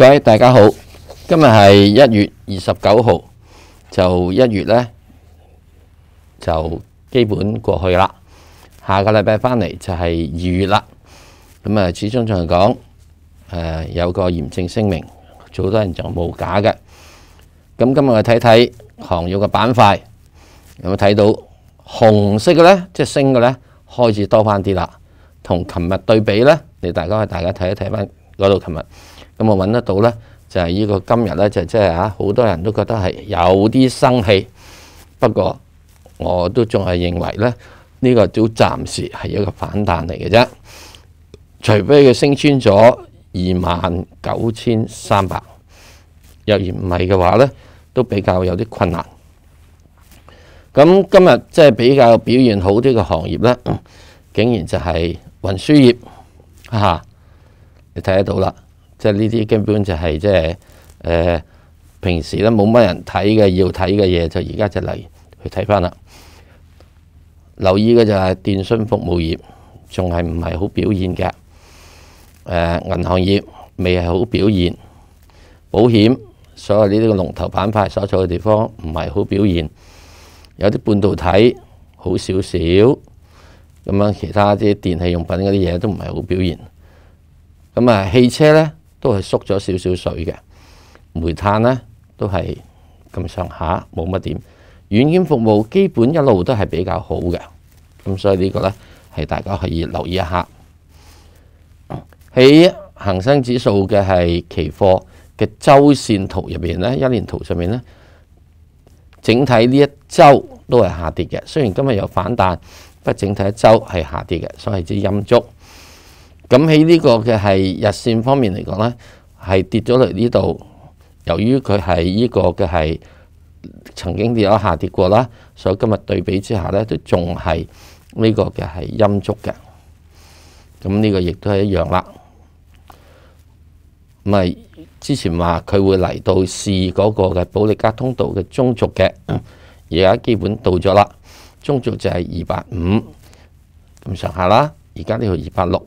各位大家好，今日系一月二十九号，就一月咧就基本过去啦。下个礼拜翻嚟就系二月啦。咁啊，始终仲系讲有个严正声明，好多人就冇假嘅。咁今日我睇睇行业嘅板块有冇睇到红色嘅咧，即系升嘅咧，开始多翻啲啦。同琴日对比咧，你大家去大家睇一睇翻嗰度琴日。咁我揾得到咧，就係呢個今日咧，就即系啊，好多人都覺得係有啲生氣。不過我都仲係認為咧，呢個都暫時係一個反彈嚟嘅啫。除非佢升穿咗二萬九千三百，若然唔係嘅話咧，都比較有啲困難。咁今日即係比較表現好啲嘅行業咧，竟然就係運輸業嚇，你睇得到啦。即係呢啲根本就係即係誒平時咧冇乜人睇嘅要睇嘅嘢，就而家就嚟去睇翻啦。留意嘅就係電信服務業仲係唔係好表現嘅？誒銀行業未係好表現，保險所謂呢啲嘅龍頭板塊所在嘅地方唔係好表現，有啲半導體好少少咁樣，其他啲電器用品嗰啲嘢都唔係好表現。咁啊，汽車咧？都系缩咗少少水嘅，煤炭呢都系咁上下，冇乜点。软件服务基本一路都系比较好嘅，咁所以呢个呢，系大家可以留意一下。喺恒生指数嘅系期货嘅周线图入边呢，一年图上面呢，整体呢一周都系下跌嘅。虽然今日有反弹，不過整体一周系下跌嘅，所以即阴烛。咁喺呢个嘅系日线方面嚟讲咧，系跌咗嚟呢度。由于佢系呢个嘅系曾经咗下跌过啦，所以今日对比之下咧，都仲系呢个嘅系阴足嘅。咁呢个亦都系一样啦。唔系之前话佢会嚟到试嗰个嘅保利加通道嘅中軸嘅，而家基本到咗啦。中軸就系二百五咁上下啦，而家呢度二百六。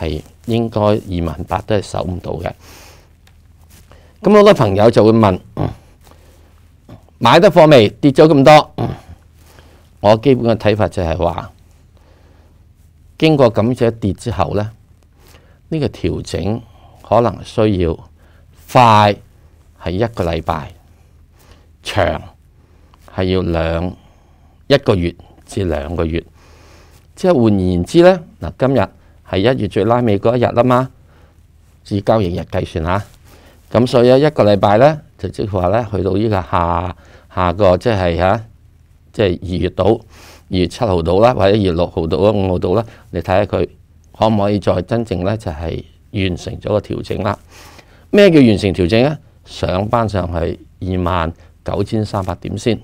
系應該二萬八都係守唔到嘅。咁好多朋友就會問：買得貨未？跌咗咁多，我基本嘅睇法就係話，經過咁一跌之後咧，呢個調整可能需要快係一個禮拜，長係要兩一個月至兩個月。即係換言之咧，嗱今日。系一月最拉尾嗰一日啦嘛，至交易日計算嚇。咁所以一個禮拜咧，就即係話咧，去到呢個下下個，即係嚇，即係二月度、二月七號度啦，或者二月六號度啊、五號度啦，你睇下佢可唔可以再真正咧就係完成咗個調整啦？咩叫完成調整咧？上班上去二萬九千三百點先。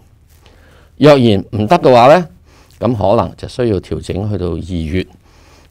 若然唔得嘅話咧，咁可能就需要調整去到二月。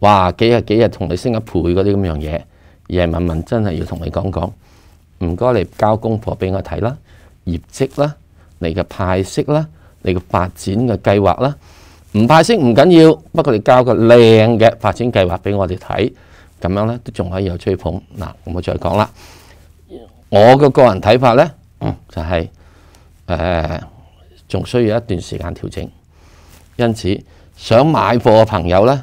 哇！几日几日同你升一倍嗰啲咁样嘢，而系文文真系要同你讲讲，唔该你交功课俾我睇啦，业绩啦，你嘅派息啦，你嘅发展嘅计划啦，唔派息唔紧要，不过你交个靓嘅发展计划俾我哋睇，咁样咧都仲可以有吹捧。嗱，我再讲啦，我嘅个人睇法咧，就系诶，仲需要一段时间调整，因此想买货嘅朋友咧。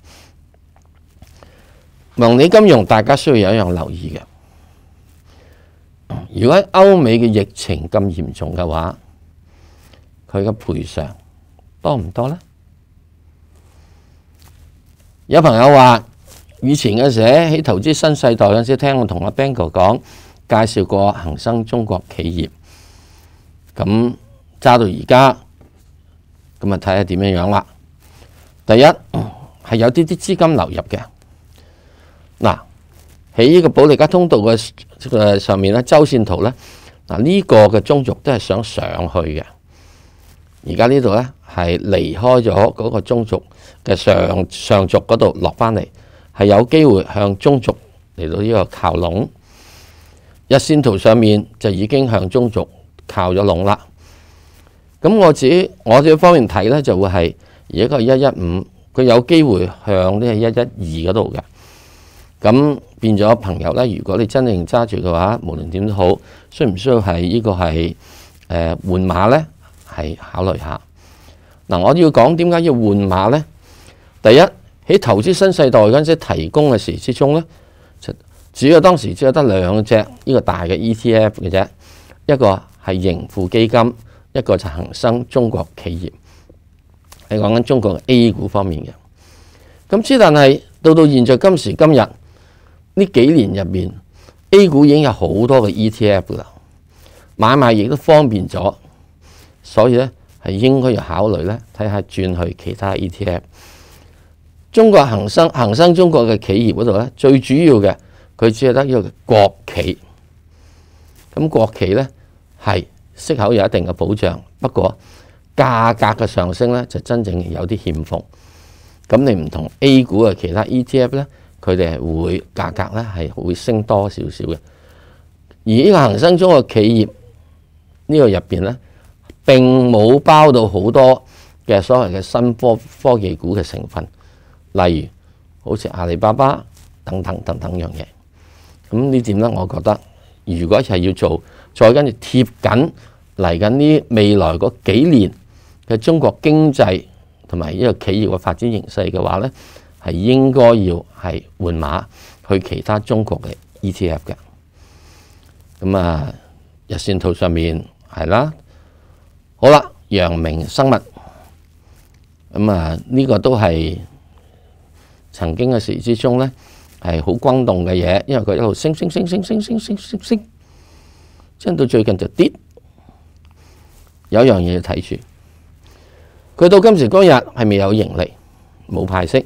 蒙利金融，大家需要有一样留意嘅。如果欧美嘅疫情咁严重嘅话，佢嘅赔偿多唔多呢？有朋友话，以前嘅时喺投资新世代，有阵时听我同阿 b a n g e 讲介绍过恒生中国企业，咁揸到而家，咁啊睇下点样样啦。第一系有啲啲资金流入嘅。嗱喺呢個保利加通道嘅上面咧，周線圖咧嗱呢個嘅中軸都係想上去嘅。而家呢度咧係離開咗嗰個中軸嘅上上軸嗰度落翻嚟，係有機會向中軸嚟到呢個靠龍日線圖上面就已經向中軸靠咗龍啦。咁我己我呢方面睇咧就會係而家個一一五，佢有機會向呢一一二嗰度嘅。咁變咗朋友咧，如果你真正揸住嘅話，無論點都好，需唔需要係呢個係誒換馬咧？係考慮下。嗱，我要講點解要換馬咧？第一喺投資新世代嗰陣時提供嘅事之中咧，主要當時只有得兩隻呢個大嘅 ETF 嘅啫，一個係盈富基金，一個就恒生中國企業，係講緊中國 A 股方面嘅。咁之但係到到現在今時今日。呢几年入面 a 股已经有好多嘅 ETF 啦，买卖亦都方便咗，所以呢，系应该要考虑呢，睇下转去其他 ETF。中国恒生恒生中国嘅企业嗰度呢，最主要嘅佢只系得一个国企，咁国企呢，系息口有一定嘅保障，不过价格嘅上升呢，就真正有啲欠奉。咁你唔同 A 股嘅其他 ETF 呢。佢哋係會價格咧係會升多少少嘅，而呢個恒生中嘅企業呢個入邊咧並冇包到好多嘅所謂嘅新科科技股嘅成分，例如好似阿里巴巴等等等等樣嘢。咁呢點咧，我覺得如果係要做再跟住貼緊嚟緊呢未來嗰幾年嘅中國經濟同埋呢個企業嘅發展形勢嘅話咧。系应该要系换马去其他中国嘅 ETF 嘅，咁啊日线图上面系啦，好啦，阳明生物，咁啊呢个都系曾经嘅時之中咧，系好轟动嘅嘢，因为佢一路升升升升升升升升升，真到最近就跌，有一样嘢要睇住，佢到今时今日系未有盈利，冇派息？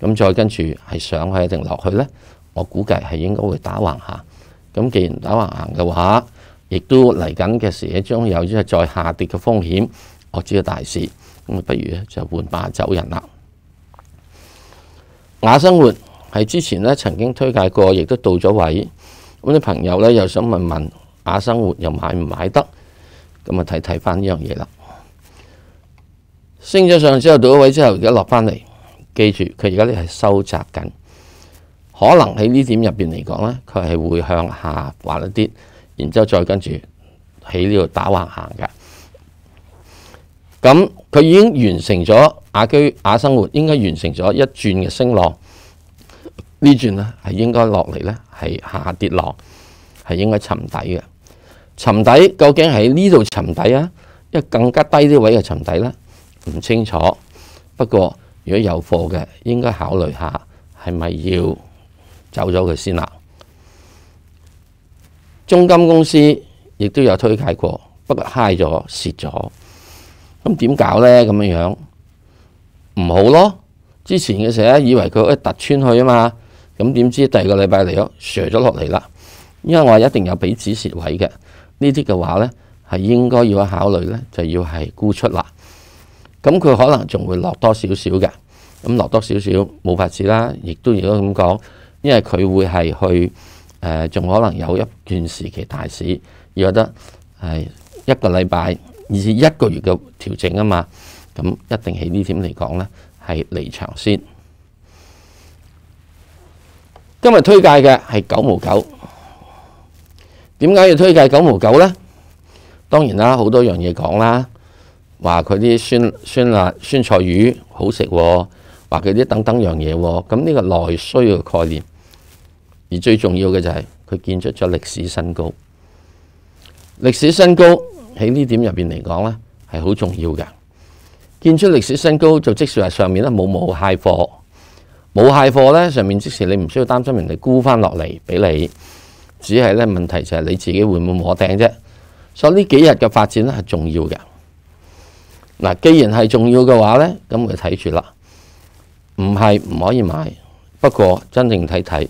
咁再跟住係上去定落去呢？我估計係應該會打橫行。咁既然打橫行嘅話，亦都嚟緊嘅時，亦將有咗再下跌嘅風險。我知道大市，咁不如就換把走人啦。雅生活係之前咧曾經推介過，亦都到咗位。咁啲朋友咧又想問問雅生活又買唔買得？咁啊睇睇翻呢樣嘢啦。升咗上之後到咗位之後，而家落翻嚟。记住佢而家呢系收窄紧，可能喺呢点入边嚟讲咧，佢系会向下滑一啲，然之后再跟住喺呢度打横行嘅。咁佢已经完成咗雅居雅生活，应该完成咗一转嘅升浪呢？转咧系应该落嚟咧，系下跌浪，系应该沉底嘅。沉底究竟喺呢度沉底啊？一更加低啲位嘅沉底呢，唔清楚。不过。如果有货嘅，应该考虑下系咪要走咗佢先啦。中金公司亦都有推介过，不过嗨咗蚀咗，咁点搞咧？咁样样唔好咯。之前嘅时候以为佢一突穿去啊嘛，咁点知第二个礼拜嚟咗削咗落嚟啦。因为我一定有俾纸蚀位嘅，呢啲嘅话咧系应该要考虑咧，就要系沽出啦。咁佢可能仲会落多少少嘅，咁落多少少冇法子啦，亦都如果咁讲，因为佢会系去诶，仲可能有一段时期大市，而觉得系一个礼拜以至一个月嘅调整啊嘛，咁一定喺呢点嚟讲咧，系离场先。今日推介嘅系九毛九，点解要推介九毛九咧？当然啦，好多样嘢讲啦。话佢啲酸酸辣酸菜鱼好食，话佢啲等等样嘢。咁呢个内需嘅概念，而最重要嘅就系佢建出咗历史新高。历史新高喺呢点入边嚟讲咧，系好重要嘅。建出历史新高就即时系上面咧冇冇蟹货，冇蟹货咧上面即时你唔需要担心人哋沽翻落嚟俾你，只系咧问题就系你自己会唔会摸顶啫。所以呢几日嘅发展咧系重要嘅。嗱，既然係重要嘅話咧，咁佢睇住啦，唔係唔可以買。不過真正睇睇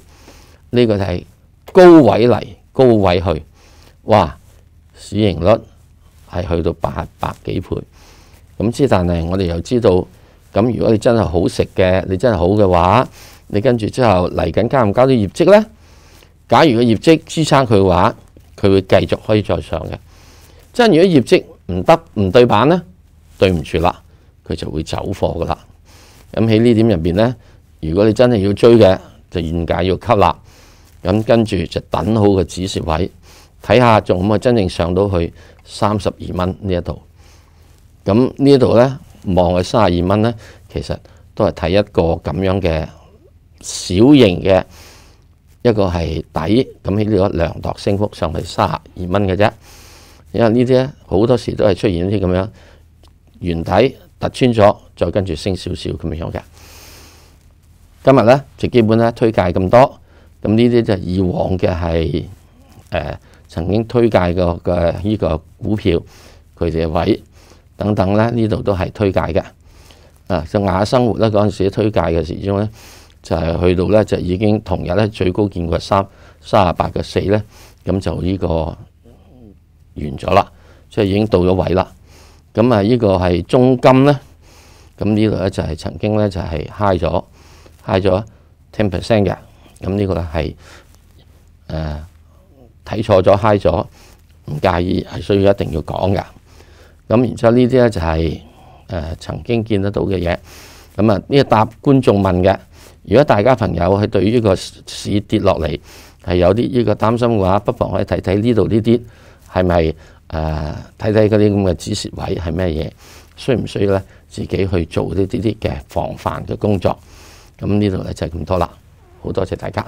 呢個係高位嚟，高位去，哇！市盈率係去到八百幾倍咁。之但係我哋又知道，咁如果你真係好食嘅，你真係好嘅話，你跟住之後嚟緊加唔加啲業績咧？假如個業績支撐佢嘅話，佢會繼續可以再上嘅。真如果業績唔得唔對版咧？对唔住啦，佢就會走貨噶啦。咁喺呢點入邊咧，如果你真係要追嘅，就現價要吸啦。咁跟住就等好個止蝕位，睇下仲可唔可以真正上到去三十二蚊呢？一度咁呢一度咧望佢三十二蚊咧，其實都係睇一個咁樣嘅小型嘅一個係底咁喺呢個量度升幅上去三十二蚊嘅啫。因為呢啲咧好多時都係出現啲咁樣。原底突穿咗，再跟住升少少咁样嘅。今日咧就基本咧推介咁多，咁呢啲就以往嘅系，诶曾经推介過嘅呢个股票佢嘅位等等咧呢度都系推介嘅。啊，就雅生活咧嗰阵时推介嘅時鐘咧就系去到咧就已经同日咧最高见过三三廿八嘅四咧，咁就呢个完咗啦，即系已经到咗位啦。咁啊！呢個係中金咧，咁呢度咧就係曾經咧就係 high 咗，high 咗 ten percent 嘅。咁呢個咧係誒睇錯咗，high 咗，唔介意係需要一定要講嘅。咁然之後呢啲咧就係誒曾經見得到嘅嘢。咁啊呢個答觀眾問嘅。如果大家朋友係對於呢個市跌落嚟係有啲呢個擔心嘅話，不妨可以睇睇呢度呢啲係咪？誒睇睇嗰啲咁嘅止示位係咩嘢，需唔需要咧？自己去做呢啲啲嘅防範嘅工作。咁呢度咧就係咁多啦。好多謝大家。